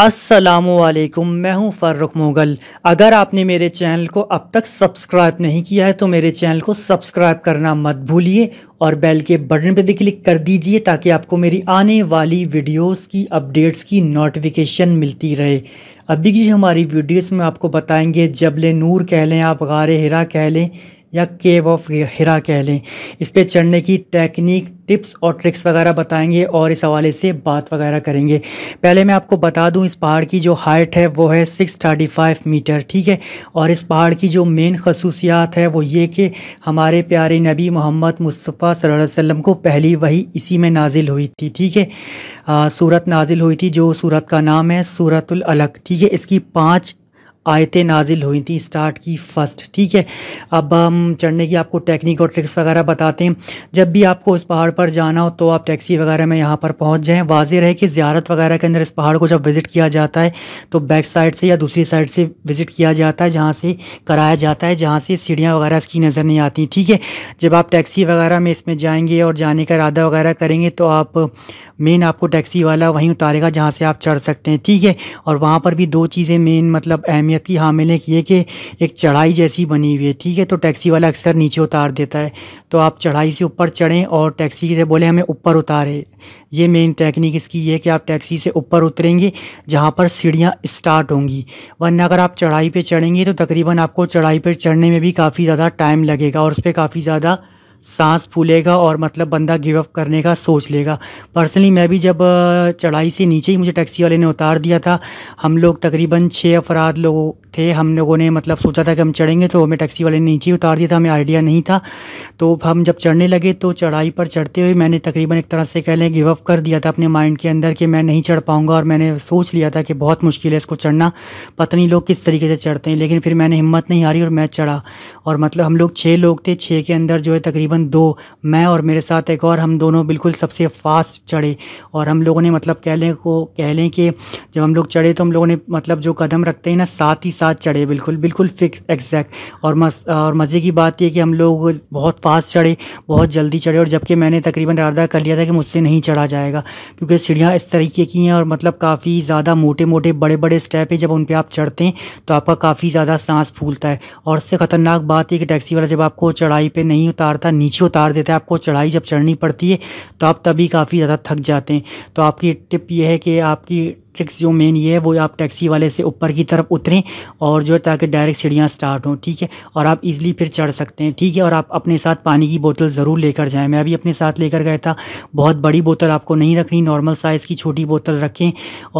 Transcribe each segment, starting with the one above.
असलकुम मैं हूं फ़र्रुख मुग़ल अगर आपने मेरे चैनल को अब तक सब्सक्राइब नहीं किया है तो मेरे चैनल को सब्सक्राइब करना मत भूलिए और बेल के बटन पर भी क्लिक कर दीजिए ताकि आपको मेरी आने वाली वीडियोस की अपडेट्स की नोटिफिकेशन मिलती रहे अभी की हमारी वीडियोस में आपको बताएंगे जबले नूर कह लें आप गार हरा कह लें या केव ऑफ हिरा कह लें इस पर चढ़ने की टेक्निक टिप्स और ट्रिक्स वगैरह बताएंगे और इस हवाले से बात वगैरह करेंगे पहले मैं आपको बता दूं इस पहाड़ की जो हाइट है वो है सिक्स थर्टी फाइव मीटर ठीक है और इस पहाड़ की जो मेन खसूसियात है वो ये कि हमारे प्यारे नबी मोहम्मद मुस्तफ़ा सल्लल्लाहु अलैहि वसल्लम को पहली वही इसी में नाजिल हुई थी ठीक है सूरत नाजिल हुई थी जो सूरत का नाम है सूरतुल अलग ठीक है इसकी पाँच आयतें नाजिल हुई थी स्टार्ट की फ़र्स्ट ठीक है अब हम चढ़ने की आपको टेक्निक और ट्रिक्स वगैरह बताते हैं जब भी आपको उस पहाड़ पर जाना हो तो आप टैक्सी वगैरह में यहाँ पर पहुँच जाएँ वाज रहे कि ज्यारत वगैरह के अंदर इस पहाड़ को जब विज़िट किया जाता है तो बैक साइड से या दूसरी साइड से विज़िट किया जाता है जहाँ से कराया जाता है जहाँ से सीढ़ियाँ वगैरह इसकी नज़र नहीं आती ठीक है जब आप टैक्सी वगैरह में इसमें जाएँगे और जाने का इरादा वगैरह करेंगे तो आप मेन आपको टैक्सी वाला वहीं उतारेगा जहाँ से आप चढ़ सकते हैं ठीक है और वहाँ पर भी दो चीज़ें मेन मतलब अहमियत अहमियत की हामिल है कि ये कि एक चढ़ाई जैसी बनी हुई है ठीक है तो टैक्सी वाला अक्सर नीचे उतार देता है तो आप चढ़ाई से ऊपर चढ़ें और टैक्सी से बोले हमें ऊपर उतारे ये मेन टेक्निक इसकी ये कि आप टैक्सी से ऊपर उतरेंगे जहाँ पर सीढ़ियाँ स्टार्ट होंगी वरना अगर आप चढ़ाई पर चढ़ेंगे तो तकरीबन आपको चढ़ाई पर चढ़ने में भी काफ़ी ज़्यादा टाइम लगेगा और उस पर काफ़ी ज़्यादा सांस फूलेगा और मतलब बंदा गिव अप करने का सोच लेगा पर्सनली मैं भी जब चढ़ाई से नीचे ही मुझे टैक्सी वाले ने उतार दिया था हम लोग तकरीबन छः अफराद लोग थे हम लोगों ने मतलब सोचा था कि हम चढ़ेंगे तो हमें टैक्सी वाले ने नीचे ही उतार दिया था हमें आइडिया नहीं था तो हम जब चढ़ने लगे तो चढ़ाई पर चढ़ते हुए मैंने तकरीबन एक तरह से कह लें गिव अप कर दिया था अपने माइंड के अंदर कि मैं नहीं चढ़ पाऊँगा और मैंने सोच लिया था कि बहुत मुश्किल है इसको चढ़ना पता नहीं लोग किस तरीके से चढ़ते हैं लेकिन फिर मैंने हिम्मत नहीं हारी और मैं चढ़ा और मतलब हम लोग छः लोग थे छः के अंदर जो है तकरीबन तकरीबन दो मैं और मेरे साथ एक और हम दोनों बिल्कुल सबसे फास्ट चढ़े और हम लोगों ने मतलब कह लें को कह लें कि जब हम लोग चढ़े तो हम लोगों ने मतलब जो कदम रखते हैं ना साथ ही साथ चढ़े बिल्कुल बिल्कुल फिक्स एग्जैक्ट और मस और मज़े की बात यह कि हम लोग बहुत फास्ट चढ़े बहुत जल्दी चढ़े और जबकि मैंने तकरीबन इरादा कर लिया था कि मुझसे नहीं चढ़ा जाएगा क्योंकि सीढ़ियाँ इस तरीके की हैं और मतलब काफ़ी ज़्यादा मोटे मोटे बड़े बड़े स्टेप हैं जब उन पर आप चढ़ते हैं तो आपका काफ़ी ज़्यादा सांस फूलता है और इससे ख़तरनाक बात है कि टैक्सी वाला जब आपको चढ़ाई पर नहीं उतारता नीचे उतार देता है आपको चढ़ाई जब चढ़नी पड़ती है तो आप तभी काफ़ी ज़्यादा थक जाते हैं तो आपकी टिप ये है कि आपकी ट्रिक्स जो मेन ये है वो आप टैक्सी वाले से ऊपर की तरफ उतरें और जो है ताकि डायरेक्ट सीढ़ियाँ स्टार्ट हों ठीक है और आप इजीली फिर चढ़ सकते हैं ठीक है और आप अपने साथ पानी की बोतल ज़रूर लेकर जाएं मैं अभी अपने साथ लेकर गया था बहुत बड़ी बोतल आपको नहीं रखनी नॉर्मल साइज़ की छोटी बोतल रखें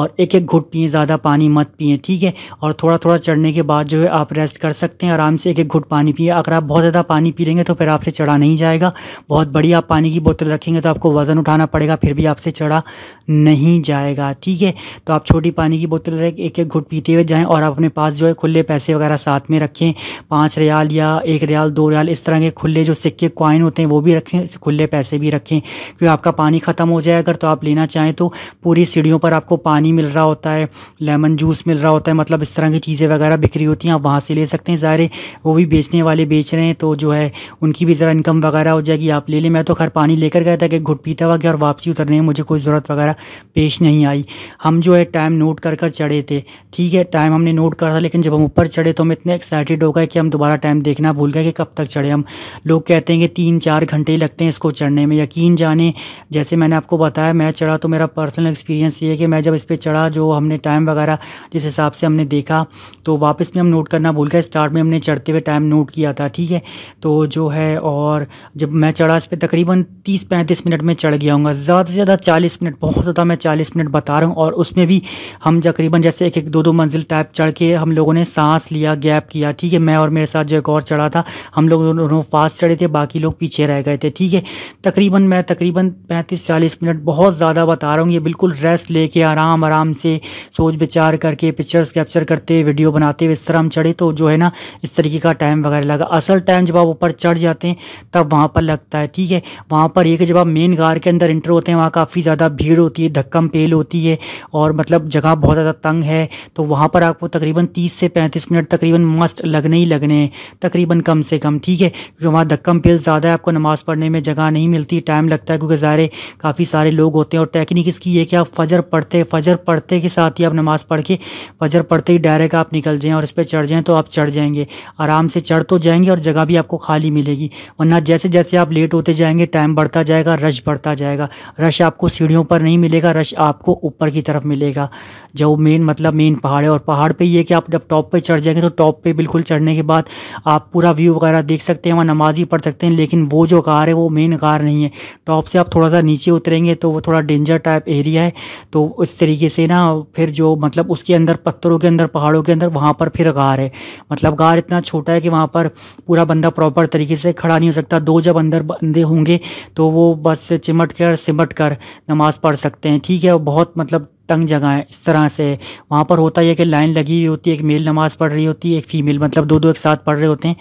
और एक एक घुट पिए ज़्यादा पानी मत पिए ठीक है और थोड़ा थोड़ा चढ़ने के बाद जो है आप रेस्ट कर सकते हैं आराम से एक एक घुट पानी पिए अगर आप बहुत ज़्यादा पानी पी लेंगे तो फिर आपसे चढ़ा नहीं जाएगा बहुत बड़ी आप पानी की बोतल रखेंगे तो आपको वज़न उठाना पड़ेगा फिर भी आपसे चढ़ा नहीं जाएगा ठीक है तो आप छोटी पानी की बोतल एक एक घुट पीते हुए जाएँ और आप अपने पास जो है खुले पैसे वगैरह साथ में रखें पाँच रियाल या एक रियाल दो रियाल इस तरह के खुले जो सिक्के कॉइन होते हैं वो भी रखें खुले पैसे भी रखें क्योंकि आपका पानी ख़त्म हो जाए अगर तो आप लेना चाहें तो पूरी सीढ़ियों पर आपको पानी मिल रहा होता है लेमन जूस मिल रहा होता है मतलब इस तरह की चीज़ें वगैरह बिक्री होती हैं आप वहाँ से ले सकते हैं ज़ाहिर वो भी बेचने वाले बेच रहे हैं तो जो है उनकी भी ज़रा इनकम वगैरह हो जाएगी आप ले लें मैं तो खैर पानी लेकर गया था कि घुट पीता हुआ गया और वापसी उतरने में मुझे कोई ज़रूरत वगैरह पेश नहीं आई हम जो जो है टाइम नोट कर कर चढ़े थे ठीक है टाइम हमने नोट करा था लेकिन जब हम ऊपर चढ़े तो हम इतने एक्साइटेड हो गए कि हम दोबारा टाइम देखना भूल गए कि कब तक चढ़े हम लोग कहते हैं कि तीन चार घंटे लगते हैं इसको चढ़ने में यकीन जाने जैसे मैंने आपको बताया मैं चढ़ा तो मेरा पर्सनल एक्सपीरियंस ये है कि मैं जब इस पर चढ़ा जो हमने टाइम वगैरह जिस हिसाब से हमने देखा तो वापस में हम नोट करना भूल गए स्टार्ट में हमने चढ़ते हुए टाइम नोट किया था ठीक है तो जो है और जब मैं चढ़ा इस पर तकरीबन तीस पैंतीस मिनट में चढ़ गया हूँ ज़्यादा से ज़्यादा चालीस मिनट बहुत ज़्यादा मैं चालीस मिनट बता रहा हूँ और उसमें उसमें भी हम तकरीबन जैसे एक एक दो दो मंजिल टाइप चढ़ के हम लोगों ने सांस लिया गैप किया ठीक है मैं और मेरे साथ जो एक और चढ़ा था हम लोग दोनों फास्ट चढ़े थे बाकी लोग पीछे रह गए थे ठीक है तकरीबन मैं तकरीबन पैंतीस चालीस मिनट बहुत ज़्यादा बता रहा हूँ ये बिल्कुल रेस्ट लेके आराम आराम से सोच विचार करके पिक्चर्स कैप्चर करते वीडियो बनाते हुए इस तरह हम चढ़े तो जो है ना इस तरीके का टाइम वगैरह लगा असल टाइम जब आप ऊपर चढ़ जाते हैं तब वहाँ पर लगता है ठीक है वहाँ पर एक जब आप मेन गार के अंदर इंटर होते हैं वहाँ काफ़ी ज़्यादा भीड़ होती है धक्कम पेल होती है और और मतलब जगह बहुत ज़्यादा तंग है तो वहाँ पर आपको तकरीबन तीस से पैंतीस मिनट तकरीबन मस्ट लगने ही लगने हैं तकरीबन कम से कम ठीक है क्योंकि वहाँ धक्कम पेल ज़्यादा है आपको नमाज़ पढ़ने में जगह नहीं मिलती टाइम लगता है क्योंकि सारे काफ़ी सारे लोग होते हैं और टेक्निक इसकी है कि आप फजर पढ़ते फजर पढ़ते के साथ ही आप नमाज़ पढ़ के फजर पढ़ते ही डायरेक्ट आप निकल जाएँ और इस पर चढ़ जाएँ तो आप चढ़ जाएँगे आराम से चढ़ तो जाएँगे और जगह भी आपको खाली मिलेगी वरना जैसे जैसे आप लेट होते जाएँगे टाइम बढ़ता जाएगा रश बढ़ता जाएगा रश आपको सीढ़ियों पर नहीं मिलेगा रश आपको ऊपर की तरफ मिलेगा मिलेगा जो मेन मतलब मेन पहाड़ है और पहाड़ पे ये कि आप जब टॉप पे चढ़ जाएंगे तो टॉप पे बिल्कुल चढ़ने के बाद आप पूरा व्यू वगैरह देख सकते हैं वहाँ नमाज ही पढ़ सकते हैं लेकिन वो जो कार है वो मेन कार नहीं है टॉप से आप थोड़ा सा नीचे उतरेंगे तो वो थोड़ा डेंजर टाइप एरिया है तो उस तरीके से ना फिर जो मतलब उसके अंदर पत्थरों के अंदर पहाड़ों के अंदर वहाँ पर फिर कार है मतलब गार इतना छोटा है कि वहाँ पर पूरा बंदा प्रॉपर तरीके से खड़ा नहीं हो सकता दो जब अंदर बंदे होंगे तो वो बस चिमट कर सिमट कर नमाज़ पढ़ सकते हैं ठीक है बहुत मतलब तंग जगह है इस तरह से वहाँ पर होता है कि लाइन लगी हुई होती है एक मेल नमाज़ पढ़ रही होती है एक फ़ीमेल मतलब दो दो एक साथ पढ़ रहे होते हैं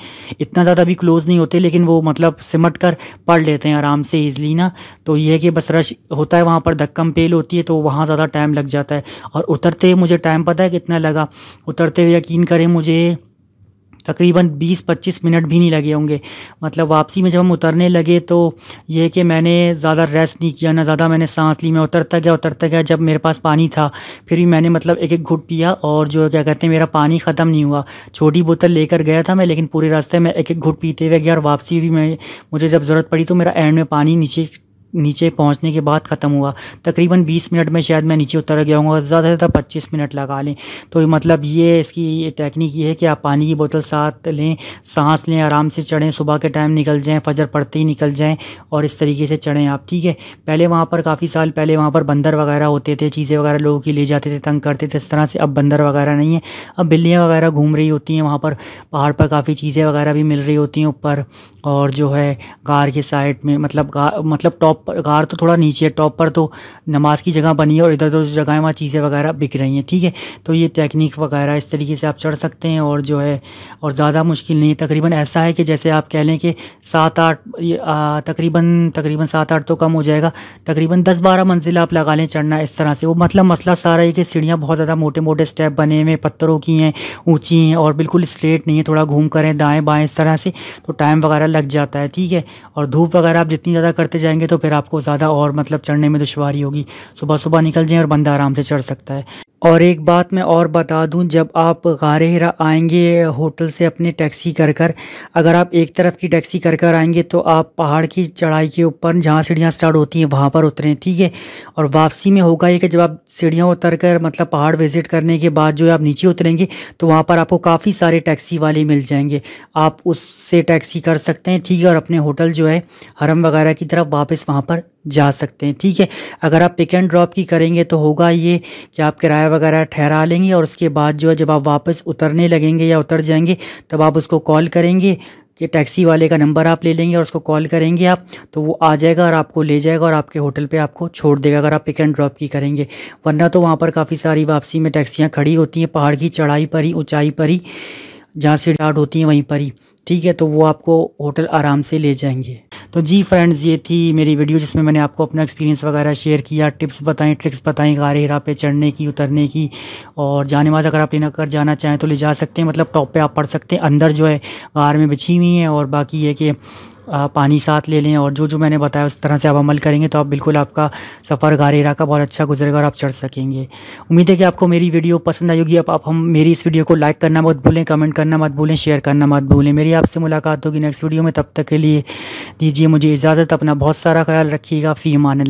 इतना ज़्यादा भी क्लोज़ नहीं होते लेकिन वो मतलब सिमट कर पढ़ लेते हैं आराम से ईज़िली ना तो ये है कि बस रश होता है वहाँ पर धक्कम पेल होती है तो वहाँ ज़्यादा टाइम लग जाता है और उतरते मुझे टाइम पता है कितना लगा उतरते हुए यकीन करें मुझे तकरीबन 20-25 मिनट भी नहीं लगे होंगे मतलब वापसी में जब हम उतरने लगे तो यह कि मैंने ज़्यादा रेस्ट नहीं किया ना ज़्यादा मैंने सांस ली मैं उतरता गया उतरता गया जब मेरे पास पानी था फिर भी मैंने मतलब एक एक घुट पिया और जो क्या कहते हैं मेरा पानी ख़त्म नहीं हुआ छोटी बोतल लेकर गया था मैं लेकिन पूरे रास्ते में एक एक घुट पीते हुए गया और वापसी भी मैं मुझे जब ज़रूरत पड़ी तो मेरा एंड में पानी नीचे नीचे पहुंचने के बाद ख़त्म हुआ तकरीबन 20 मिनट में शायद मैं नीचे उतर गया हूँ ज़्यादा से ज़्यादा पच्चीस मिनट लगा लें तो मतलब ये इसकी टेक्निक ये है कि आप पानी की बोतल साथ लें सांस लें आराम से चढ़ें सुबह के टाइम निकल जाएँ फजर पड़ते ही निकल जाएँ और इस तरीके से चढ़ें आप ठीक है पहले वहाँ पर काफ़ी साल पहले वहाँ पर बंदर वगैरह होते थे चीज़ें वगैरह लोगों की ले जाते थे तंग करते थे इस तरह से अब बंदर वगैरह नहीं है अब बिल्लियाँ वगैरह घूम रही होती हैं वहाँ पर पहाड़ पर काफ़ी चीज़ें वगैरह भी मिल रही होती हैं ऊपर और जो है कार के साइड में मतलब मतलब टॉप पर गार तो थोड़ा नीचे है टॉप पर तो नमाज की जगह बनी है और इधर तो उधर जगह वहाँ चीज़ें वगैरह बिक रही हैं ठीक है तो ये टेक्निक वगैरह इस तरीके से आप चढ़ सकते हैं और जो है और ज़्यादा मुश्किल नहीं है तकरीबन ऐसा है कि जैसे आप कह लें कि सात आठ तकरीबन तकरीबन सात आठ तो कम हो जाएगा तकरीबन दस बारह मंजिल आप लगा लें चढ़ना इस तरह से वो मतलब मसला सारा है कि सीढ़ियाँ बहुत ज़्यादा मोटे मोटे स्टेप बने हुए पत्थरों की हैं ऊँची हैं और बिल्कुल स्ट्रेट नहीं है थोड़ा घूम करें दाएँ बाएँ इस तरह से तो टाइम वगैरह लग जाता है ठीक है और धूप वगैरह आप जितनी ज़्यादा करते जाएंगे तो फिर अगर आपको ज़्यादा और मतलब चढ़ने में दुशारी होगी सुबह सुबह निकल जाएँ और बंदा आराम से चढ़ सकता है और एक बात मैं और बता दूं जब आप गारे आएंगे होटल से अपने टैक्सी कर कर अगर आप एक तरफ की टैक्सी कर कर आएंगे तो आप पहाड़ की चढ़ाई के ऊपर जहाँ सीढ़ियाँ स्टार्ट होती हैं वहाँ पर उतरें ठीक है और वापसी में होगा ये कि जब आप सीढ़ियाँ उतर कर मतलब पहाड़ विज़िट करने के बाद जो है आप नीचे उतरेंगे तो वहाँ पर आपको काफ़ी सारे टैक्सी वाले मिल जाएंगे आप उससे टैक्सी कर सकते हैं ठीक है और अपने होटल जो है हरम वगैरह की तरफ वापस वहाँ वहाँ पर जा सकते हैं ठीक है अगर आप पिक एंड ड्रॉप की करेंगे तो होगा ये कि आप किराया वगैरह ठहरा लेंगे और उसके बाद जो है जब आप वापस उतरने लगेंगे या उतर जाएंगे तब आप उसको कॉल करेंगे कि टैक्सी वाले का नंबर आप ले लेंगे और उसको कॉल करेंगे आप तो वो आ जाएगा और आपको ले जाएगा और आपके होटल पे आपको छोड़ देगा अगर आप पिक एंड ड्रॉप की करेंगे वरना तो वहाँ पर काफ़ी सारी वापसी में टैक्सियाँ खड़ी होती हैं पहाड़ की चढ़ाई पर ही ऊँचाई पर ही जहाँ से स्टार्ट होती हैं वहीं पर ही ठीक है तो वो आपको होटल आराम से ले जाएंगे तो जी फ्रेंड्स ये थी मेरी वीडियो जिसमें मैंने आपको अपना एक्सपीरियंस वगैरह शेयर किया टिप्स बताएं ट्रिक्स बताएं गारे हिरा पे चढ़ने की उतरने की और जाने वाद अगर आप लेना कर जाना चाहें तो ले जा सकते हैं मतलब टॉप पे आप पढ़ सकते हैं अंदर जो है गार में बिछी हुई है और बाकी ये कि पानी साथ ले लें और जो जो मैंने बताया उस तरह से आप अमल करेंगे तो आप बिल्कुल आपका सफ़र गारेरा का बहुत अच्छा गुजरेगा और आप चढ़ सकेंगे उम्मीद है कि आपको मेरी वीडियो पसंद आई होगी अब आप हम मेरी इस वीडियो को लाइक करना मत भूलें कमेंट करना मत भूलें शेयर करना मत भूलें मेरी आपसे मुलाकात होगी नेक्स्ट वीडियो में तब तक के लिए दीजिए मुझे इजाज़त अपना बहुत सारा ख्याल रखिएगा फ़ी मान